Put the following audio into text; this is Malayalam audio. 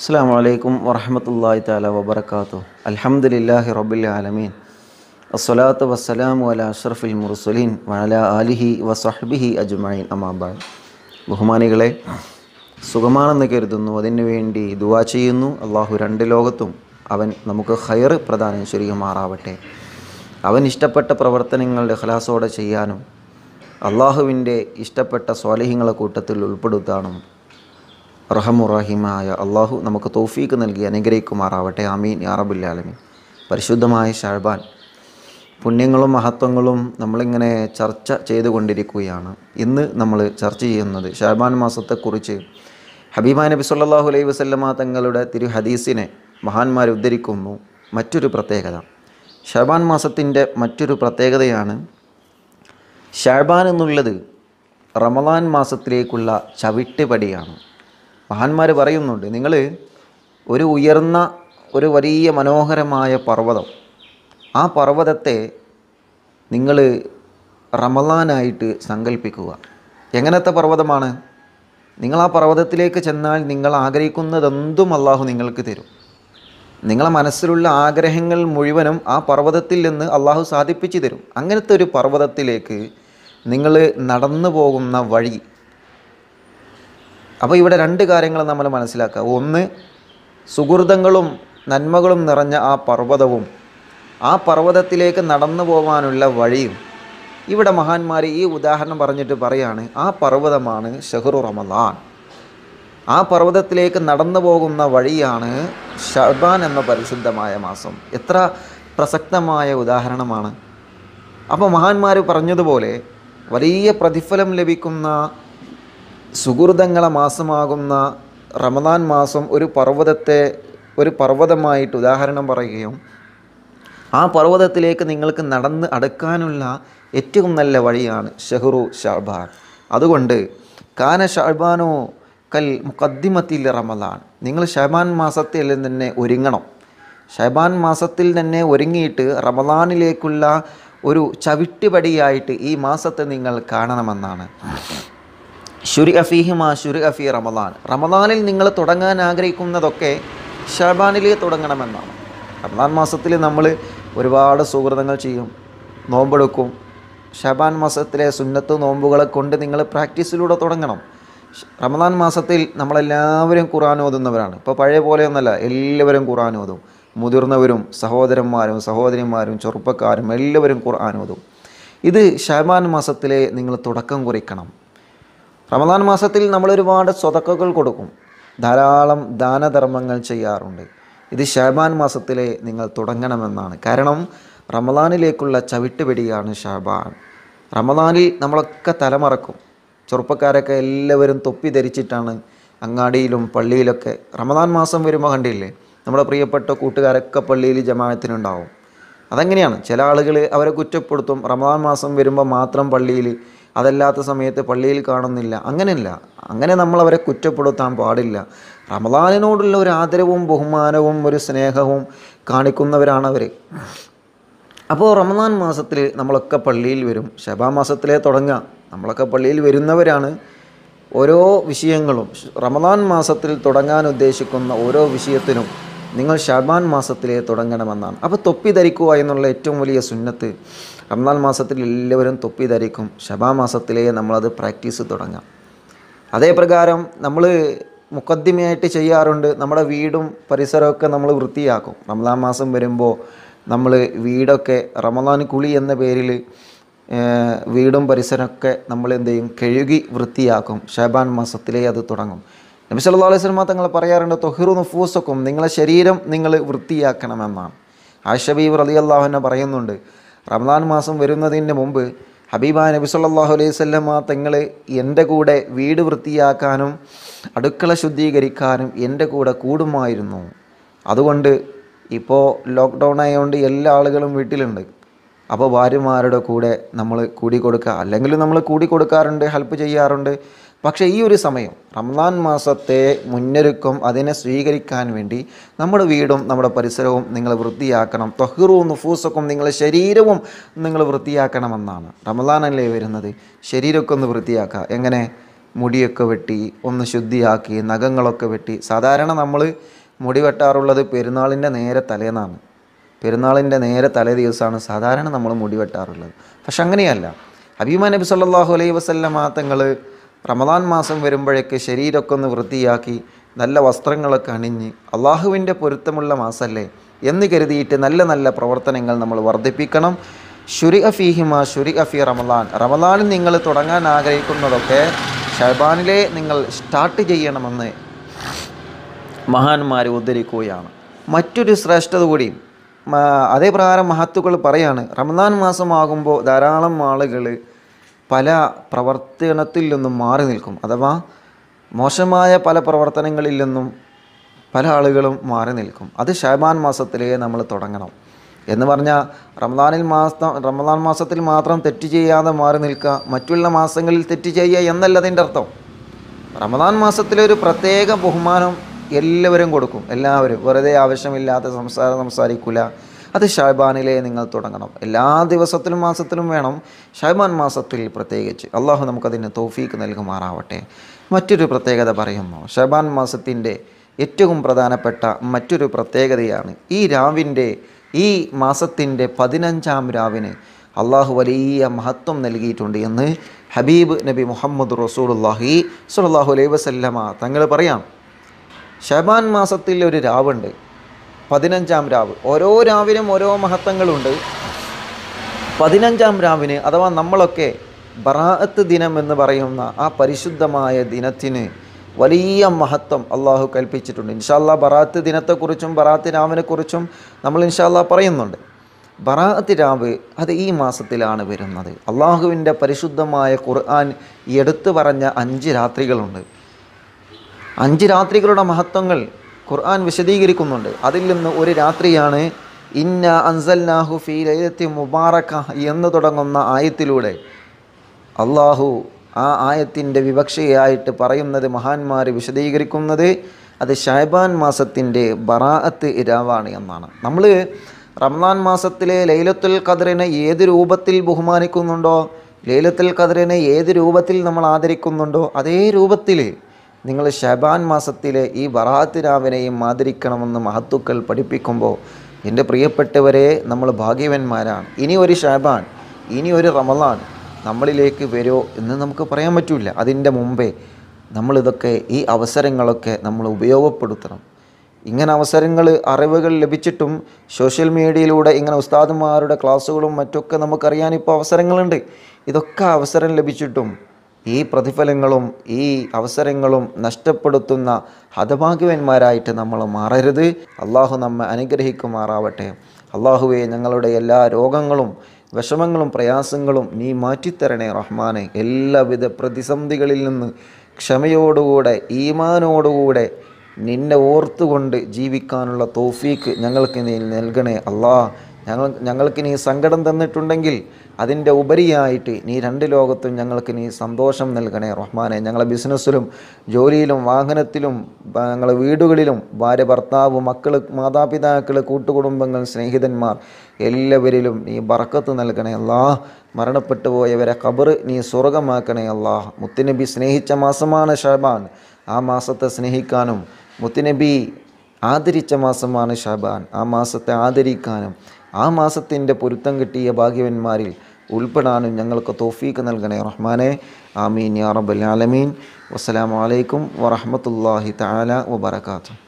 അസ്സാം വലൈക്കും വറഹമത്തല്ലാഹി താല വബർക്കാത്തു അലഹമുല്ലാഹി റബുൽ ആലമീൻ അസ്സലാത്തു വസ്സലാമു അല അഷ്റഫിൽ മുർസലീൻ വഅല ആലിഹി വസഹബിഹി അജ്മൈൻ അമാബാൻ ബഹുമാനികളെ സുഖമാണെന്ന് കരുതുന്നു അതിനു വേണ്ടി ദുവാ ചെയ്യുന്നു അള്ളാഹു രണ്ട് ലോകത്തും അവൻ നമുക്ക് ഹയർ പ്രദാനം മാറാവട്ടെ അവൻ ഇഷ്ടപ്പെട്ട പ്രവർത്തനങ്ങൾ ഇഖ്ലാസോടെ ചെയ്യാനും അള്ളാഹുവിൻ്റെ ഇഷ്ടപ്പെട്ട സ്വാലിഹ്യങ്ങളെ കൂട്ടത്തിൽ ഉൾപ്പെടുത്താനും റഹമുറഹിമായ അള്ളാഹു നമുക്ക് തോഫീക്ക് നൽകി അനുഗ്രഹിക്കുമാറാവട്ടെ അമീൻ യാറബുല്ലാലമീൻ പരിശുദ്ധമായ ഷാഴ്ബാൻ പുണ്യങ്ങളും മഹത്വങ്ങളും നമ്മളിങ്ങനെ ചർച്ച ചെയ്തുകൊണ്ടിരിക്കുകയാണ് ഇന്ന് നമ്മൾ ചർച്ച ചെയ്യുന്നത് ഷാബാൻ മാസത്തെക്കുറിച്ച് ഹബീബ നബി സല്ലാഹു അലൈഹി വസ്ലമ തങ്ങളുടെ തിരു ഹദീസിനെ മഹാന്മാർ ഉദ്ധരിക്കുന്നു മറ്റൊരു പ്രത്യേകത ഷാബാൻ മാസത്തിൻ്റെ മറ്റൊരു പ്രത്യേകതയാണ് ഷാബാൻ എന്നുള്ളത് റമദാൻ മാസത്തിലേക്കുള്ള ചവിട്ടുപടിയാണ് മഹാന്മാർ പറയുന്നുണ്ട് നിങ്ങൾ ഒരു ഉയർന്ന ഒരു വലിയ മനോഹരമായ പർവ്വതം ആ പർവ്വതത്തെ നിങ്ങൾ റമലാനായിട്ട് സങ്കല്പിക്കുക എങ്ങനത്തെ പർവ്വതമാണ് നിങ്ങൾ ആ പർവ്വതത്തിലേക്ക് ചെന്നാൽ നിങ്ങൾ ആഗ്രഹിക്കുന്നതെന്തും അള്ളാഹു നിങ്ങൾക്ക് തരും നിങ്ങളെ മനസ്സിലുള്ള ആഗ്രഹങ്ങൾ മുഴുവനും ആ പർവ്വതത്തിൽ നിന്ന് അള്ളാഹു സാധിപ്പിച്ചു തരും അങ്ങനത്തെ ഒരു പർവ്വതത്തിലേക്ക് നിങ്ങൾ നടന്നു പോകുന്ന വഴി അപ്പോൾ ഇവിടെ രണ്ട് കാര്യങ്ങൾ നമ്മൾ മനസ്സിലാക്കുക ഒന്ന് സുഹൃതങ്ങളും നന്മകളും നിറഞ്ഞ ആ പർവ്വതവും ആ പർവ്വതത്തിലേക്ക് നടന്നു പോകാനുള്ള വഴിയും ഇവിടെ മഹാന്മാർ ഈ ഉദാഹരണം പറഞ്ഞിട്ട് പറയാണ് ആ പർവ്വതമാണ് ഷഹറു റമദാൻ ആ പർവ്വതത്തിലേക്ക് നടന്നു പോകുന്ന വഴിയാണ് ഷബാൻ എന്ന പരിശുദ്ധമായ മാസം എത്ര പ്രസക്തമായ ഉദാഹരണമാണ് അപ്പോൾ മഹാന്മാർ പറഞ്ഞതുപോലെ വലിയ പ്രതിഫലം ലഭിക്കുന്ന സുഹൃതങ്ങളെ മാസമാകുന്ന റമദാൻ മാസം ഒരു പർവ്വതത്തെ ഒരു പർവ്വതമായിട്ട് ഉദാഹരണം പറയുകയും ആ പർവ്വതത്തിലേക്ക് നിങ്ങൾക്ക് നടന്ന് അടുക്കാനുള്ള ഏറ്റവും നല്ല വഴിയാണ് ഷെഹ്റു ഷാബാൻ അതുകൊണ്ട് കാന ഷാബാനോ കൽ മുഖദ്ദിമത്തിൽ റമദാൻ നിങ്ങൾ ഷഹബാൻ മാസത്തിൽ തന്നെ ഒരുങ്ങണം ഷഹബാൻ മാസത്തിൽ തന്നെ ഒരുങ്ങിയിട്ട് റമദാനിലേക്കുള്ള ഒരു ചവിട്ടുപടിയായിട്ട് ഈ മാസത്തെ നിങ്ങൾ കാണണമെന്നാണ് ഷുരി മാ ഷുരി അഫി റമദാൻ റമദാനിൽ നിങ്ങൾ തുടങ്ങാൻ ആഗ്രഹിക്കുന്നതൊക്കെ ഷബാനിലേ തുടങ്ങണമെന്നാണ് റമദാൻ മാസത്തിൽ നമ്മൾ ഒരുപാട് സുഹൃതങ്ങൾ ചെയ്യും നോമ്പെടുക്കും ഷബാൻ മാസത്തിലെ സുന്നത്ത് നോമ്പുകളെ കൊണ്ട് നിങ്ങൾ പ്രാക്ടീസിലൂടെ തുടങ്ങണം റമദാൻ മാസത്തിൽ നമ്മളെല്ലാവരും ഖുറാൻ ഓതുന്നവരാണ് ഇപ്പോൾ പഴയ പോലെയൊന്നല്ല എല്ലാവരും ഖുറാൻ ഓതും മുതിർന്നവരും സഹോദരന്മാരും സഹോദരിമാരും ചെറുപ്പക്കാരും എല്ലാവരും ഖുർആൻ ഓതും ഇത് ഷബാൻ മാസത്തിലെ നിങ്ങൾ തുടക്കം കുറിക്കണം റമദാൻ മാസത്തിൽ നമ്മൾ ഒരുപാട് സ്വതക്കകൾ കൊടുക്കും ധാരാളം ദാനധർമ്മങ്ങൾ ചെയ്യാറുണ്ട് ഇത് ഷാബാൻ മാസത്തിലെ നിങ്ങൾ തുടങ്ങണമെന്നാണ് കാരണം റമദാനിലേക്കുള്ള ചവിട്ടുപിടിയാണ് ഷാബാൻ റമദാനിൽ നമ്മളൊക്കെ തലമറക്കും ചെറുപ്പക്കാരൊക്കെ എല്ലാവരും തൊപ്പി ധരിച്ചിട്ടാണ് അങ്ങാടിയിലും പള്ളിയിലൊക്കെ റമദാൻ മാസം വരുമ്പോൾ കണ്ടില്ലേ നമ്മുടെ പ്രിയപ്പെട്ട കൂട്ടുകാരൊക്കെ പള്ളിയിൽ ജമാത്തിനുണ്ടാവും അതങ്ങനെയാണ് ചില ആളുകൾ അവരെ കുറ്റപ്പെടുത്തും റമദാൻ മാസം വരുമ്പോൾ മാത്രം പള്ളിയിൽ അതല്ലാത്ത സമയത്ത് പള്ളിയിൽ കാണുന്നില്ല അങ്ങനെയല്ല അങ്ങനെ നമ്മൾ അവരെ കുറ്റപ്പെടുത്താൻ പാടില്ല റമദാനിനോടുള്ള ഒരു ആദരവും ബഹുമാനവും ഒരു സ്നേഹവും കാണിക്കുന്നവരാണവർ അപ്പോൾ റമദാൻ മാസത്തിൽ നമ്മളൊക്കെ പള്ളിയിൽ വരും ശബാ മാസത്തിലെ തുടങ്ങാം നമ്മളൊക്കെ പള്ളിയിൽ വരുന്നവരാണ് ഓരോ വിഷയങ്ങളും റമദാൻ മാസത്തിൽ തുടങ്ങാൻ ഉദ്ദേശിക്കുന്ന ഓരോ വിഷയത്തിനും നിങ്ങൾ ഷാബാൻ മാസത്തിലെ തുടങ്ങണമെന്നാണ് അപ്പോൾ തൊപ്പി ധരിക്കുക എന്നുള്ള ഏറ്റവും വലിയ സുന്നത്ത് റംദാൻ മാസത്തിൽ എല്ലാവരും തൊപ്പി ധരിക്കും ഷബാ മാസത്തിലേ നമ്മളത് പ്രാക്ടീസ് തുടങ്ങാം അതേ പ്രകാരം നമ്മൾ മുക്കദ്ദിമയായിട്ട് ചെയ്യാറുണ്ട് നമ്മുടെ വീടും പരിസരമൊക്കെ നമ്മൾ വൃത്തിയാക്കും റംദാൻ മാസം വരുമ്പോൾ നമ്മൾ വീടൊക്കെ റമദാൻ കുളി എന്ന പേരിൽ വീടും പരിസരമൊക്കെ നമ്മൾ എന്ത് ചെയ്യും കഴുകി വൃത്തിയാക്കും ഷാബാൻ മാസത്തിലേ അത് തുടങ്ങും നബി സല്ലാ അലൈഹി സ്വലമ തങ്ങൾ പറയാറുണ്ട് തൊഹിറു നുഫൂസക്കും നിങ്ങളെ ശരീരം നിങ്ങൾ വൃത്തിയാക്കണമെന്നാണ് ആഷബീബ് അലി അള്ളാഹുന പറയുന്നുണ്ട് റമദാൻ മാസം വരുന്നതിന് മുമ്പ് ഹബീബ നബി സല്ലാഹു അലൈഹി സ്വല്ലമ്മ തങ്ങൾ എൻ്റെ കൂടെ വീട് വൃത്തിയാക്കാനും അടുക്കള ശുദ്ധീകരിക്കാനും എൻ്റെ കൂടെ കൂടുമായിരുന്നു അതുകൊണ്ട് ഇപ്പോൾ ലോക്ക്ഡൗൺ ആയതുകൊണ്ട് എല്ലാ ആളുകളും വീട്ടിലുണ്ട് അപ്പോൾ ഭാര്യമാരുടെ കൂടെ നമ്മൾ കൂടിക്കൊടുക്കുക അല്ലെങ്കിൽ നമ്മൾ കൂടിക്കൊടുക്കാറുണ്ട് ഹെൽപ്പ് ചെയ്യാറുണ്ട് പക്ഷേ ഈ ഒരു സമയം റംദാൻ മാസത്തെ മുന്നൊരുക്കം അതിനെ സ്വീകരിക്കാൻ വേണ്ടി നമ്മുടെ വീടും നമ്മുടെ പരിസരവും നിങ്ങൾ വൃത്തിയാക്കണം തൊഹിറും നുഫൂസൊക്കെ നിങ്ങളുടെ ശരീരവും നിങ്ങൾ വൃത്തിയാക്കണമെന്നാണ് അല്ലേ വരുന്നത് ശരീരമൊക്കെ ഒന്ന് വൃത്തിയാക്കുക എങ്ങനെ മുടിയൊക്കെ വെട്ടി ഒന്ന് ശുദ്ധിയാക്കി നഖങ്ങളൊക്കെ വെട്ടി സാധാരണ നമ്മൾ മുടി വെട്ടാറുള്ളത് പെരുന്നാളിൻ്റെ നേരെ തലേന്നാണ് പെരുന്നാളിൻ്റെ നേരെ തലേ ദിവസമാണ് സാധാരണ നമ്മൾ മുടി വെട്ടാറുള്ളത് പക്ഷെ അങ്ങനെയല്ല അബീമാ നബി സല്ലാഹു അലൈഹി വസല്ലമ തങ്ങൾ റമദാൻ മാസം വരുമ്പോഴേക്ക് ശരീരമൊക്കെ ഒന്ന് വൃത്തിയാക്കി നല്ല വസ്ത്രങ്ങളൊക്കെ അണിഞ്ഞ് അള്ളാഹുവിൻ്റെ പൊരുത്തമുള്ള മാസമല്ലേ എന്ന് കരുതിയിട്ട് നല്ല നല്ല പ്രവർത്തനങ്ങൾ നമ്മൾ വർദ്ധിപ്പിക്കണം ഷുരി അഫീഹിമ ഷുരി അഫി റമദാൻ റമദാനിൽ നിങ്ങൾ തുടങ്ങാൻ ആഗ്രഹിക്കുന്നതൊക്കെ ഷഹബാനിലെ നിങ്ങൾ സ്റ്റാർട്ട് ചെയ്യണമെന്ന് മഹാന്മാർ ഉദ്ധരിക്കുകയാണ് മറ്റൊരു ശ്രേഷ്ഠത കൂടി അതേ പ്രകാരം മഹത്തുക്കൾ പറയാണ് റമദാൻ മാസമാകുമ്പോൾ ധാരാളം ആളുകൾ പല പ്രവർത്തനത്തിൽ നിന്നും മാറി നിൽക്കും അഥവാ മോശമായ പല പ്രവർത്തനങ്ങളിൽ നിന്നും പല ആളുകളും മാറി നിൽക്കും അത് ഷഹബാൻ മാസത്തിലേ നമ്മൾ തുടങ്ങണം എന്ന് പറഞ്ഞാൽ റമദാനിൽ മാസം റമദാൻ മാസത്തിൽ മാത്രം തെറ്റ് ചെയ്യാതെ മാറി നിൽക്കുക മറ്റുള്ള മാസങ്ങളിൽ തെറ്റ് ചെയ്യുക എന്നല്ല അതിൻ്റെ അർത്ഥം റമദാൻ മാസത്തിലൊരു ഒരു പ്രത്യേക ബഹുമാനം എല്ലാവരും കൊടുക്കും എല്ലാവരും വെറുതെ ആവശ്യമില്ലാത്ത സംസാരം സംസാരിക്കില്ല അത് ഷാബാനിലെ നിങ്ങൾ തുടങ്ങണം എല്ലാ ദിവസത്തിലും മാസത്തിലും വേണം ഷാബാൻ മാസത്തിൽ പ്രത്യേകിച്ച് അള്ളാഹു നമുക്കതിന് തോഫീക്ക് നൽകുമാറാവട്ടെ മറ്റൊരു പ്രത്യേകത പറയുമ്പോൾ ഷാബാൻ മാസത്തിൻ്റെ ഏറ്റവും പ്രധാനപ്പെട്ട മറ്റൊരു പ്രത്യേകതയാണ് ഈ രാവിൻ്റെ ഈ മാസത്തിൻ്റെ പതിനഞ്ചാം രാവിന് അള്ളാഹു വലിയ മഹത്വം നൽകിയിട്ടുണ്ട് എന്ന് ഹബീബ് നബി മുഹമ്മദ് റസൂലുല്ലാഹി സുലല്ലാഹു അലൈ വസല്ലമ തങ്ങൾ പറയാം ഷബാൻ മാസത്തിൽ ഒരു രാവുണ്ട് പതിനഞ്ചാം രാവ് ഓരോ രാവിനും ഓരോ മഹത്വങ്ങളുണ്ട് പതിനഞ്ചാം രാവിന് അഥവാ നമ്മളൊക്കെ ബറാഅത്ത് ദിനം എന്ന് പറയുന്ന ആ പരിശുദ്ധമായ ദിനത്തിന് വലിയ മഹത്വം അള്ളാഹു കൽപ്പിച്ചിട്ടുണ്ട് ഇൻഷാല്ല ബറാത്ത് ദിനത്തെക്കുറിച്ചും ബറാത്ത് രാവിനെക്കുറിച്ചും നമ്മൾ ഇൻഷാല്ല പറയുന്നുണ്ട് ബറാഅത്ത് രാവ് അത് ഈ മാസത്തിലാണ് വരുന്നത് അള്ളാഹുവിൻ്റെ പരിശുദ്ധമായ ഖുർആൻ എടുത്തു പറഞ്ഞ അഞ്ച് രാത്രികളുണ്ട് അഞ്ച് രാത്രികളുടെ മഹത്വങ്ങൾ ഖുർആൻ വിശദീകരിക്കുന്നുണ്ട് അതിൽ നിന്ന് ഒരു രാത്രിയാണ് ഇന്ന അൻസൽനാഹു ഫീ ലൈലത്തി മുബാറക്ക എന്ന് തുടങ്ങുന്ന ആയത്തിലൂടെ അള്ളാഹു ആ ആയത്തിൻ്റെ വിവക്ഷയായിട്ട് പറയുന്നത് മഹാന്മാർ വിശദീകരിക്കുന്നത് അത് ഷഹബാൻ മാസത്തിൻ്റെ ബറാഅത്ത് ഇരാവാണ് എന്നാണ് നമ്മൾ റംസാൻ മാസത്തിലെ ലൈലത്തുൽ ഖദറിനെ ഏത് രൂപത്തിൽ ബഹുമാനിക്കുന്നുണ്ടോ ലൈലത്തുൽ ഖദറിനെ ഏത് രൂപത്തിൽ നമ്മൾ ആദരിക്കുന്നുണ്ടോ അതേ രൂപത്തിൽ നിങ്ങൾ ഷബാൻ മാസത്തിലെ ഈ ബറാത്ത് രാവിനെയും ആദരിക്കണമെന്ന് മഹത്തുക്കൾ പഠിപ്പിക്കുമ്പോൾ എൻ്റെ പ്രിയപ്പെട്ടവരെ നമ്മൾ ഭാഗ്യവന്മാരാണ് ഇനി ഒരു ഷബാൻ ഇനി ഒരു റമലാൻ നമ്മളിലേക്ക് വരുമോ എന്ന് നമുക്ക് പറയാൻ പറ്റില്ല അതിൻ്റെ മുമ്പേ നമ്മളിതൊക്കെ ഈ അവസരങ്ങളൊക്കെ നമ്മൾ ഉപയോഗപ്പെടുത്തണം ഇങ്ങനെ അവസരങ്ങൾ അറിവുകൾ ലഭിച്ചിട്ടും സോഷ്യൽ മീഡിയയിലൂടെ ഇങ്ങനെ ഉസ്താദുമാരുടെ ക്ലാസ്സുകളും മറ്റൊക്കെ നമുക്കറിയാൻ ഇപ്പോൾ അവസരങ്ങളുണ്ട് ഇതൊക്കെ അവസരം ലഭിച്ചിട്ടും ഈ പ്രതിഫലങ്ങളും ഈ അവസരങ്ങളും നഷ്ടപ്പെടുത്തുന്ന ഹതഭാഗ്യവന്മാരായിട്ട് നമ്മൾ മാറരുത് അള്ളാഹു നമ്മെ അനുഗ്രഹിക്കുമാറാവട്ടെ അള്ളാഹുവെ ഞങ്ങളുടെ എല്ലാ രോഗങ്ങളും വിഷമങ്ങളും പ്രയാസങ്ങളും നീ മാറ്റിത്തരണേ റഹ്മാനെ എല്ലാവിധ പ്രതിസന്ധികളിൽ നിന്ന് ക്ഷമയോടുകൂടെ ഈമാനോടുകൂടെ നിന്നെ ഓർത്തുകൊണ്ട് ജീവിക്കാനുള്ള തോഫീക്ക് ഞങ്ങൾക്ക് നീ നൽകണേ അള്ളാഹ് ഞങ്ങൾ ഞങ്ങൾക്ക് നീ സങ്കടം തന്നിട്ടുണ്ടെങ്കിൽ അതിൻ്റെ ഉപരിയായിട്ട് നീ രണ്ട് ലോകത്തും ഞങ്ങൾക്ക് നീ സന്തോഷം നൽകണേ റഹ്മാനെ ഞങ്ങളെ ബിസിനസ്സിലും ജോലിയിലും വാഹനത്തിലും ഞങ്ങളെ വീടുകളിലും ഭാര്യ ഭർത്താവ് മക്കൾ മാതാപിതാക്കൾ കൂട്ടുകുടുംബങ്ങൾ സ്നേഹിതന്മാർ എല്ലാവരിലും നീ ബറക്കത്ത് നൽകണേ അല്ലാ മരണപ്പെട്ടു പോയവരെ കബർ നീ സ്വർഗമാക്കണേ അല്ലാ മുത്തുനബി സ്നേഹിച്ച മാസമാണ് ഷഹബാൻ ആ മാസത്തെ സ്നേഹിക്കാനും മുത്തുനബി ആദരിച്ച മാസമാണ് ഷഹബാൻ ആ മാസത്തെ ആദരിക്കാനും ആ മാസത്തിൻ്റെ പൊരുത്തം കിട്ടിയ ഭാഗ്യവന്മാരിൽ ഉൾപ്പെടാനും ഞങ്ങൾക്ക് തോഫീക്ക് നൽകണേ റഹ്മാനെ ആമീൻ യാ റബ്ബൽ ആലമീൻ വസ്സലാമലൈക്കും വറഹമത്തല്ലാഹി താല വബർക്കാത്തു